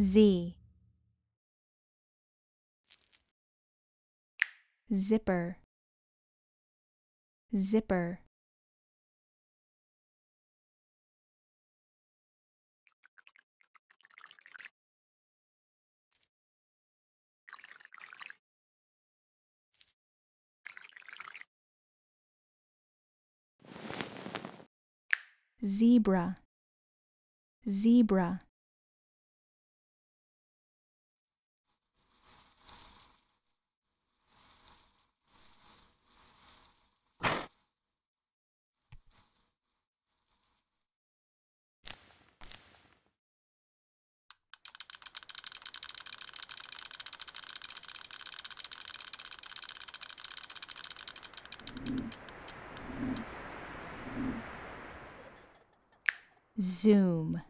Z zipper zipper zebra zebra Zoom.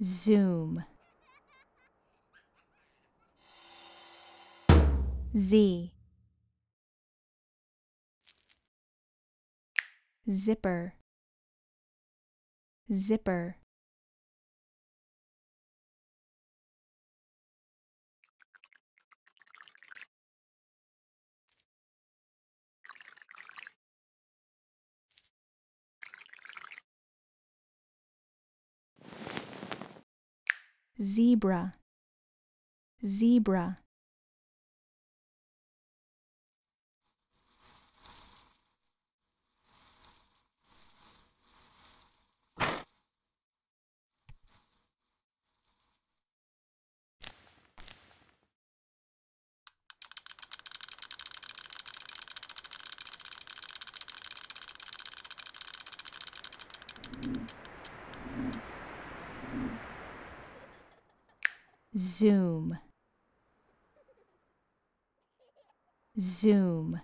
Zoom. Z. Zipper. Zipper. zebra zebra Zoom. Zoom.